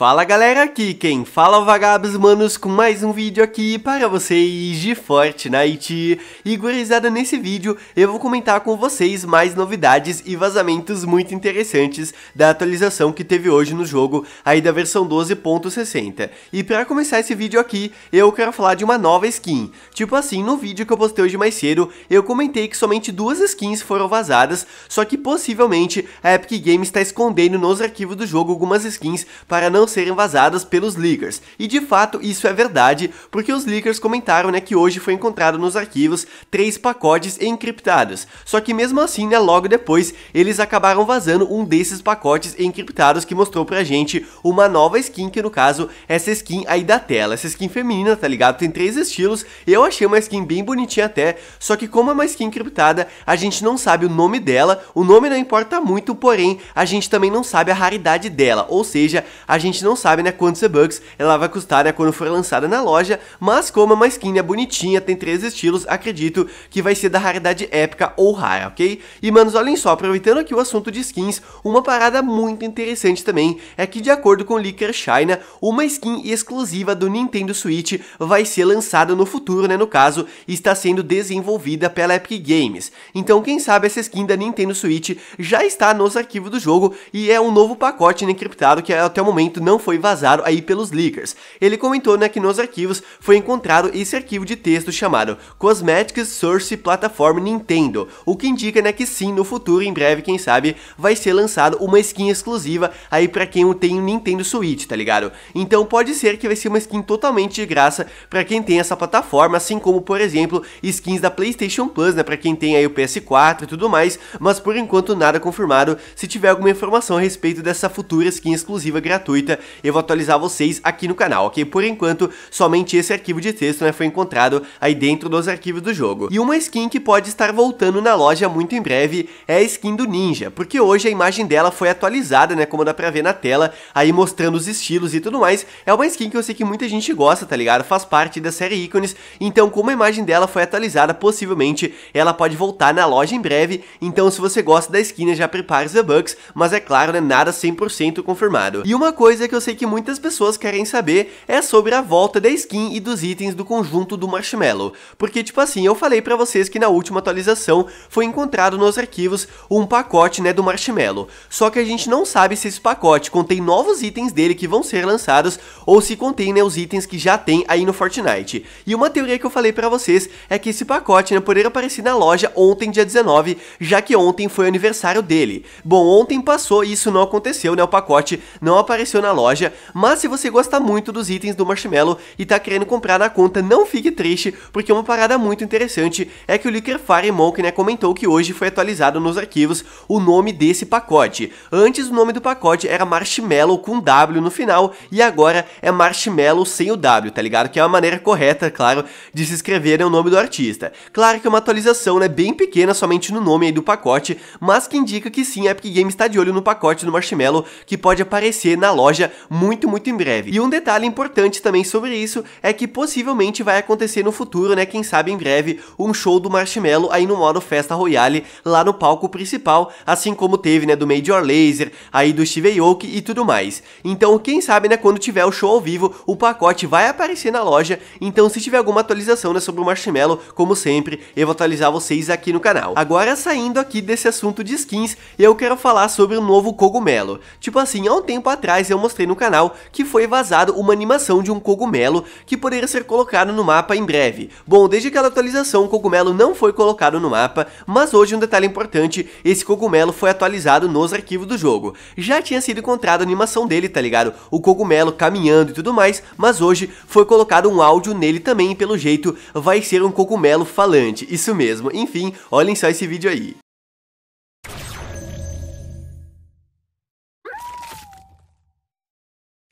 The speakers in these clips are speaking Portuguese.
Fala galera, aqui quem fala é o vagabos manos com mais um vídeo aqui para vocês de Fortnite E gurizada, nesse vídeo eu vou comentar com vocês mais novidades e vazamentos muito interessantes da atualização que teve hoje no jogo aí da versão 12.60 E para começar esse vídeo aqui, eu quero falar de uma nova skin Tipo assim, no vídeo que eu postei hoje mais cedo, eu comentei que somente duas skins foram vazadas Só que possivelmente a Epic Games está escondendo nos arquivos do jogo algumas skins para não serem vazadas pelos leakers. E de fato isso é verdade, porque os leakers comentaram né, que hoje foi encontrado nos arquivos três pacotes encriptados. Só que mesmo assim, né, logo depois, eles acabaram vazando um desses pacotes encriptados que mostrou pra gente uma nova skin, que no caso, essa skin aí da tela. Essa skin feminina, tá ligado? Tem três estilos, eu achei uma skin bem bonitinha até, só que como é uma skin encriptada, a gente não sabe o nome dela, o nome não importa muito, porém, a gente também não sabe a raridade dela, ou seja, a gente gente não sabe né, quantos E-Bucks ela vai custar né, quando for lançada na loja, mas como é uma skin é bonitinha, tem três estilos, acredito que vai ser da raridade épica ou rara, ok? E manos, olhem só, aproveitando aqui o assunto de skins, uma parada muito interessante também é que de acordo com Licker China, uma skin exclusiva do Nintendo Switch vai ser lançada no futuro, né, no caso, está sendo desenvolvida pela Epic Games. Então quem sabe essa skin da Nintendo Switch já está nos arquivos do jogo e é um novo pacote encriptado né, que é até o momento não foi vazado aí pelos leakers. Ele comentou né, que nos arquivos foi encontrado esse arquivo de texto chamado Cosmetics Source Platform Nintendo, o que indica né, que sim, no futuro, em breve, quem sabe, vai ser lançado uma skin exclusiva aí para quem tem o Nintendo Switch, tá ligado? Então pode ser que vai ser uma skin totalmente de graça para quem tem essa plataforma, assim como, por exemplo, skins da PlayStation Plus, né, para quem tem aí o PS4 e tudo mais, mas por enquanto nada confirmado. Se tiver alguma informação a respeito dessa futura skin exclusiva gratuita eu vou atualizar vocês aqui no canal, ok? Por enquanto, somente esse arquivo de texto né, foi encontrado aí dentro dos arquivos do jogo. E uma skin que pode estar voltando na loja muito em breve é a skin do Ninja, porque hoje a imagem dela foi atualizada, né, como dá pra ver na tela, aí mostrando os estilos e tudo mais. É uma skin que eu sei que muita gente gosta, tá ligado? Faz parte da série ícones, então como a imagem dela foi atualizada, possivelmente ela pode voltar na loja em breve, então se você gosta da skin, né, já prepare os V-Bucks, mas é claro, né, nada 100% confirmado. E uma coisa coisa que eu sei que muitas pessoas querem saber é sobre a volta da skin e dos itens do conjunto do Marshmallow. Porque, tipo assim, eu falei pra vocês que na última atualização foi encontrado nos arquivos um pacote, né, do Marshmallow. Só que a gente não sabe se esse pacote contém novos itens dele que vão ser lançados ou se contém, né, os itens que já tem aí no Fortnite. E uma teoria que eu falei pra vocês é que esse pacote, né, poderia aparecer na loja ontem, dia 19, já que ontem foi o aniversário dele. Bom, ontem passou e isso não aconteceu, né, o pacote não apareceu na na loja, mas se você gosta muito dos itens do Marshmallow e tá querendo comprar na conta, não fique triste, porque uma parada muito interessante é que o Liquorfire Monk né, comentou que hoje foi atualizado nos arquivos o nome desse pacote. Antes o nome do pacote era Marshmallow com W no final e agora é Marshmallow sem o W, tá ligado? Que é uma maneira correta, claro, de se escrever né, o nome do artista. Claro que é uma atualização né, bem pequena somente no nome aí do pacote, mas que indica que sim, a é Epic Games está de olho no pacote do Marshmallow que pode aparecer na loja loja muito, muito em breve. E um detalhe importante também sobre isso é que possivelmente vai acontecer no futuro, né? Quem sabe em breve, um show do Marshmello aí no modo Festa Royale, lá no palco principal, assim como teve, né, do Major Laser, aí do Steve Aoki e tudo mais. Então, quem sabe, né, quando tiver o show ao vivo, o pacote vai aparecer na loja, então se tiver alguma atualização, né, sobre o Marshmello, como sempre, eu vou atualizar vocês aqui no canal. Agora, saindo aqui desse assunto de skins, eu quero falar sobre o novo cogumelo. Tipo assim, há um tempo atrás eu mostrei mostrei no canal que foi vazado uma animação de um cogumelo que poderia ser colocado no mapa em breve. Bom, desde aquela atualização o cogumelo não foi colocado no mapa, mas hoje um detalhe importante, esse cogumelo foi atualizado nos arquivos do jogo. Já tinha sido encontrado a animação dele, tá ligado? O cogumelo caminhando e tudo mais, mas hoje foi colocado um áudio nele também e pelo jeito vai ser um cogumelo falante, isso mesmo. Enfim, olhem só esse vídeo aí.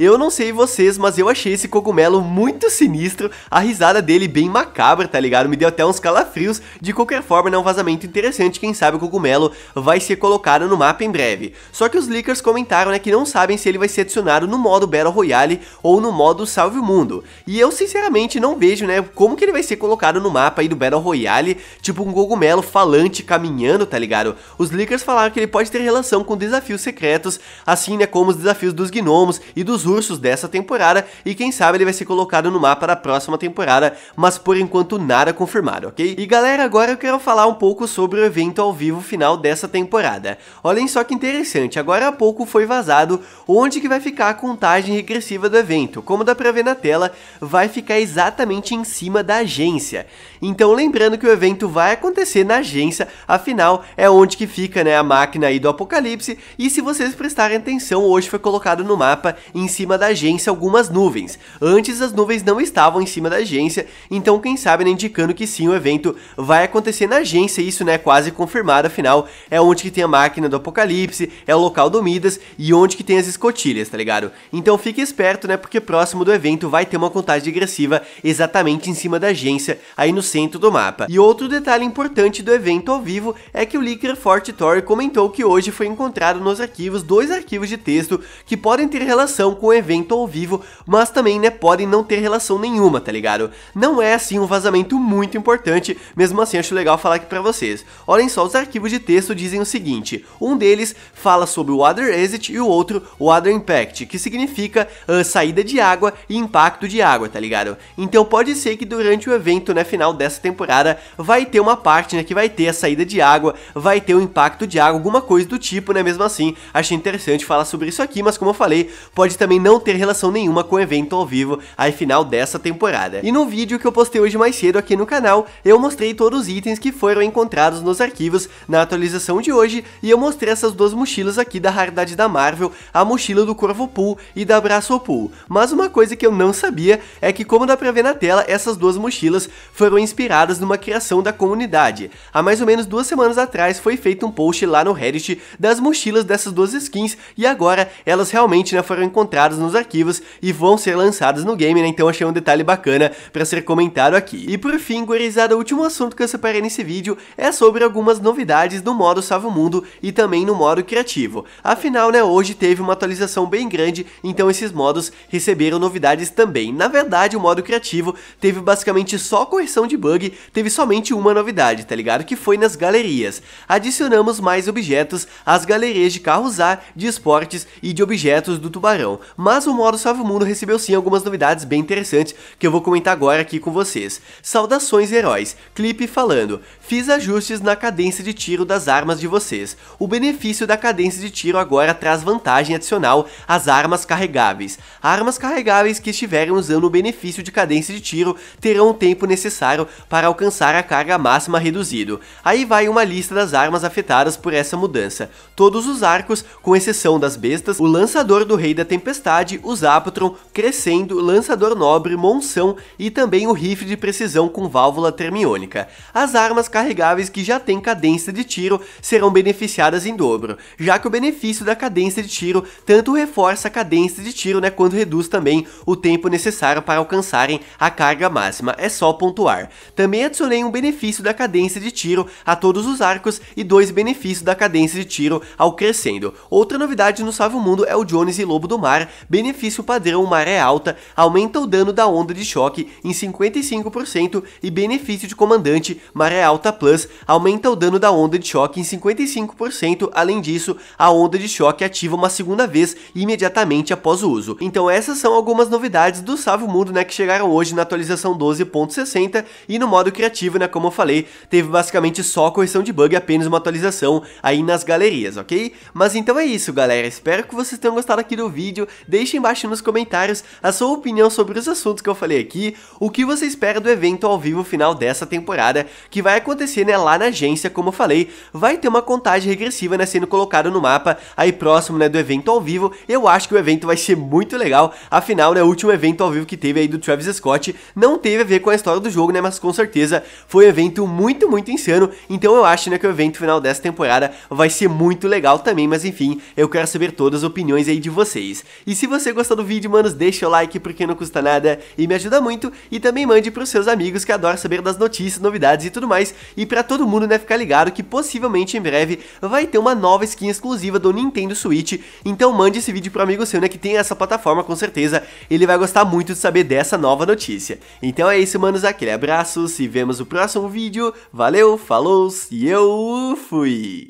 Eu não sei vocês, mas eu achei esse cogumelo muito sinistro, a risada dele bem macabra, tá ligado? Me deu até uns calafrios, de qualquer forma é um vazamento interessante, quem sabe o cogumelo vai ser colocado no mapa em breve. Só que os leakers comentaram né, que não sabem se ele vai ser adicionado no modo Battle Royale ou no modo Salve o Mundo. E eu sinceramente não vejo né, como que ele vai ser colocado no mapa aí do Battle Royale, tipo um cogumelo falante caminhando, tá ligado? Os leakers falaram que ele pode ter relação com desafios secretos, assim né, como os desafios dos gnomos e dos ursos dessa temporada e quem sabe ele vai ser colocado no mapa da próxima temporada, mas por enquanto nada confirmado, ok? E galera, agora eu quero falar um pouco sobre o evento ao vivo final dessa temporada. Olhem só que interessante, agora há pouco foi vazado onde que vai ficar a contagem regressiva do evento. Como dá pra ver na tela, vai ficar exatamente em cima da agência. Então lembrando que o evento vai acontecer na agência, afinal é onde que fica né, a máquina aí do apocalipse, e se vocês prestarem atenção, hoje foi colocado no mapa em cima cima da agência algumas nuvens. Antes as nuvens não estavam em cima da agência, então quem sabe né, indicando que sim o evento vai acontecer na agência, isso né, quase confirmado, afinal é onde que tem a máquina do apocalipse, é o local do Midas e onde que tem as escotilhas, tá ligado? Então fique esperto, né, porque próximo do evento vai ter uma contagem regressiva exatamente em cima da agência, aí no centro do mapa. E outro detalhe importante do evento ao vivo é que o Licker Forte Tor comentou que hoje foi encontrado nos arquivos dois arquivos de texto que podem ter relação com o evento ao vivo, mas também, né, podem não ter relação nenhuma, tá ligado? Não é, assim, um vazamento muito importante, mesmo assim acho legal falar aqui pra vocês. Olhem só, os arquivos de texto dizem o seguinte, um deles fala sobre o Water Exit e o outro Water Impact, que significa uh, saída de água e impacto de água, tá ligado? Então pode ser que durante o evento, né, final dessa temporada, vai ter uma parte, né, que vai ter a saída de água, vai ter o impacto de água, alguma coisa do tipo, né, mesmo assim, achei interessante falar sobre isso aqui, mas como eu falei, pode também não ter relação nenhuma com o evento ao vivo aí final dessa temporada. E no vídeo que eu postei hoje mais cedo aqui no canal, eu mostrei todos os itens que foram encontrados nos arquivos na atualização de hoje e eu mostrei essas duas mochilas aqui da raridade da Marvel, a mochila do Corvo Pool e da Braço Pool. Mas uma coisa que eu não sabia é que como dá pra ver na tela, essas duas mochilas foram inspiradas numa criação da comunidade. Há mais ou menos duas semanas atrás foi feito um post lá no Reddit das mochilas dessas duas skins e agora elas realmente né, foram encontradas guardados nos arquivos e vão ser lançados no game, né? Então achei um detalhe bacana para ser comentado aqui. E por fim, gurizada, o último assunto que eu separei nesse vídeo é sobre algumas novidades do modo o Mundo e também no modo criativo. Afinal, né, hoje teve uma atualização bem grande, então esses modos receberam novidades também. Na verdade, o modo criativo teve basicamente só correção de bug, teve somente uma novidade, tá ligado? Que foi nas galerias. Adicionamos mais objetos às galerias de carros A, de esportes e de objetos do tubarão mas o modo Salve o Mundo recebeu sim algumas novidades bem interessantes que eu vou comentar agora aqui com vocês. Saudações heróis, clipe falando, fiz ajustes na cadência de tiro das armas de vocês. O benefício da cadência de tiro agora traz vantagem adicional às armas carregáveis. Armas carregáveis que estiverem usando o benefício de cadência de tiro terão o tempo necessário para alcançar a carga máxima reduzido. Aí vai uma lista das armas afetadas por essa mudança. Todos os arcos, com exceção das bestas, o lançador do Rei da Tempestade Tempestade, o Zaptron, Crescendo, Lançador Nobre, Monção e também o rifle de precisão com válvula termiônica. As armas carregáveis que já têm cadência de tiro serão beneficiadas em dobro, já que o benefício da cadência de tiro tanto reforça a cadência de tiro né, quanto reduz também o tempo necessário para alcançarem a carga máxima, é só pontuar. Também adicionei um benefício da cadência de tiro a todos os arcos e dois benefícios da cadência de tiro ao crescendo. Outra novidade no Salve o Mundo é o Jones e Lobo do Mar, benefício padrão maré alta aumenta o dano da onda de choque em 55% e benefício de comandante maré alta plus aumenta o dano da onda de choque em 55%. Além disso, a onda de choque ativa uma segunda vez imediatamente após o uso. Então essas são algumas novidades do Salve o Mundo, né, que chegaram hoje na atualização 12.60 e no modo criativo, né, como eu falei, teve basicamente só correção de bug, apenas uma atualização aí nas galerias, ok? Mas então é isso, galera. Espero que vocês tenham gostado aqui do vídeo. Deixe embaixo nos comentários a sua opinião sobre os assuntos que eu falei aqui, o que você espera do evento ao vivo final dessa temporada, que vai acontecer né, lá na agência, como eu falei, vai ter uma contagem regressiva né, sendo colocado no mapa, aí próximo né, do evento ao vivo, eu acho que o evento vai ser muito legal, afinal, né, o último evento ao vivo que teve aí do Travis Scott não teve a ver com a história do jogo, né, mas com certeza foi um evento muito, muito insano, então eu acho né, que o evento final dessa temporada vai ser muito legal também, mas enfim, eu quero saber todas as opiniões aí de vocês. E se você gostou do vídeo, manos, deixa o like porque não custa nada e me ajuda muito. E também mande pros seus amigos que adoram saber das notícias, novidades e tudo mais. E pra todo mundo, né, ficar ligado que possivelmente em breve vai ter uma nova skin exclusiva do Nintendo Switch. Então mande esse vídeo pro amigo seu, né, que tem essa plataforma, com certeza. Ele vai gostar muito de saber dessa nova notícia. Então é isso, manos, aquele abraço, se vemos no próximo vídeo. Valeu, falou e eu fui!